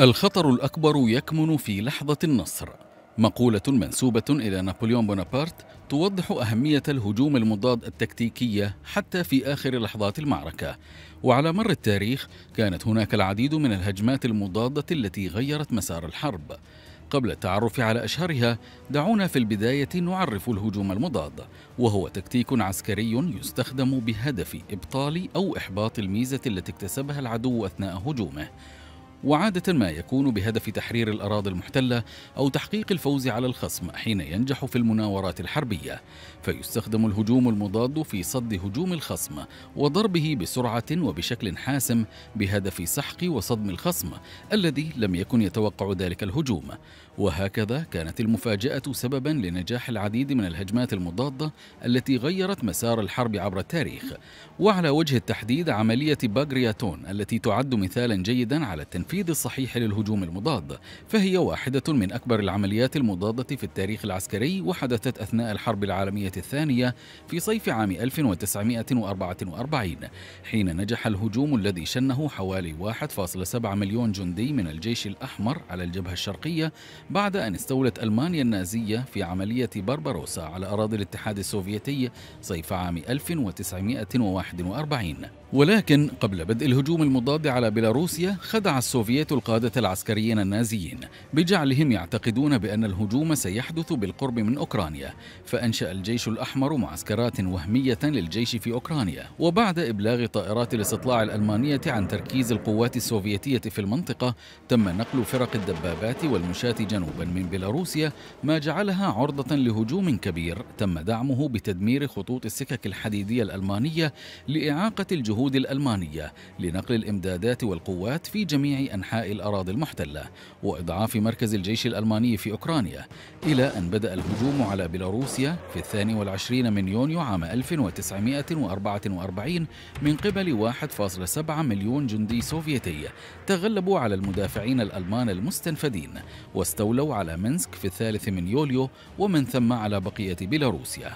الخطر الأكبر يكمن في لحظة النصر مقولة منسوبة إلى نابليون بونابرت توضح أهمية الهجوم المضاد التكتيكية حتى في آخر لحظات المعركة وعلى مر التاريخ كانت هناك العديد من الهجمات المضادة التي غيرت مسار الحرب قبل التعرف على أشهرها دعونا في البداية نعرف الهجوم المضاد وهو تكتيك عسكري يستخدم بهدف إبطال أو إحباط الميزة التي اكتسبها العدو أثناء هجومه وعادة ما يكون بهدف تحرير الأراضي المحتلة أو تحقيق الفوز على الخصم حين ينجح في المناورات الحربية فيستخدم الهجوم المضاد في صد هجوم الخصم وضربه بسرعة وبشكل حاسم بهدف سحق وصدم الخصم الذي لم يكن يتوقع ذلك الهجوم وهكذا كانت المفاجأة سببا لنجاح العديد من الهجمات المضادة التي غيرت مسار الحرب عبر التاريخ وعلى وجه التحديد عملية باغرياتون التي تعد مثالا جيدا على التنفيذ التنفيذ الصحيح للهجوم المضاد فهي واحدة من أكبر العمليات المضادة في التاريخ العسكري وحدثت أثناء الحرب العالمية الثانية في صيف عام 1944 حين نجح الهجوم الذي شنه حوالي 1.7 مليون جندي من الجيش الأحمر على الجبهة الشرقية بعد أن استولت ألمانيا النازية في عملية بربروسا على أراضي الاتحاد السوفيتي صيف عام 1941 ولكن قبل بدء الهجوم المضاد على بيلاروسيا خدع السوفيتي السوفييت القادة العسكريين النازيين بجعلهم يعتقدون بأن الهجوم سيحدث بالقرب من أوكرانيا فأنشأ الجيش الأحمر معسكرات وهمية للجيش في أوكرانيا وبعد إبلاغ طائرات الاستطلاع الألمانية عن تركيز القوات السوفيتية في المنطقة تم نقل فرق الدبابات والمشاة جنوبا من بيلاروسيا ما جعلها عرضة لهجوم كبير تم دعمه بتدمير خطوط السكك الحديدية الألمانية لإعاقة الجهود الألمانية لنقل الإمدادات والقوات في جميع أنحاء الأراضي المحتلة وإضعاف مركز الجيش الألماني في أوكرانيا إلى أن بدأ الهجوم على بيلاروسيا في الثاني والعشرين من يونيو عام 1944 من قبل 1.7 مليون جندي سوفيتي تغلبوا على المدافعين الألمان المستنفدين واستولوا على منسك في الثالث من يوليو ومن ثم على بقية بيلاروسيا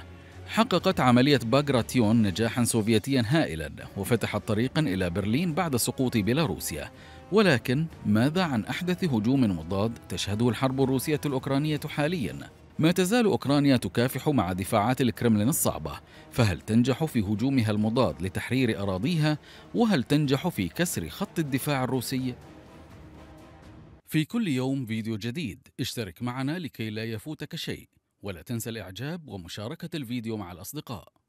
حققت عملية باغراتيون نجاحا سوفيتيا هائلا وفتحت طريقا إلى برلين بعد سقوط بيلاروسيا ولكن ماذا عن أحدث هجوم مضاد تشهده الحرب الروسية الأوكرانية حاليا؟ ما تزال أوكرانيا تكافح مع دفاعات الكرملين الصعبة فهل تنجح في هجومها المضاد لتحرير أراضيها؟ وهل تنجح في كسر خط الدفاع الروسي؟ في كل يوم فيديو جديد اشترك معنا لكي لا يفوتك شيء ولا تنسى الإعجاب ومشاركة الفيديو مع الأصدقاء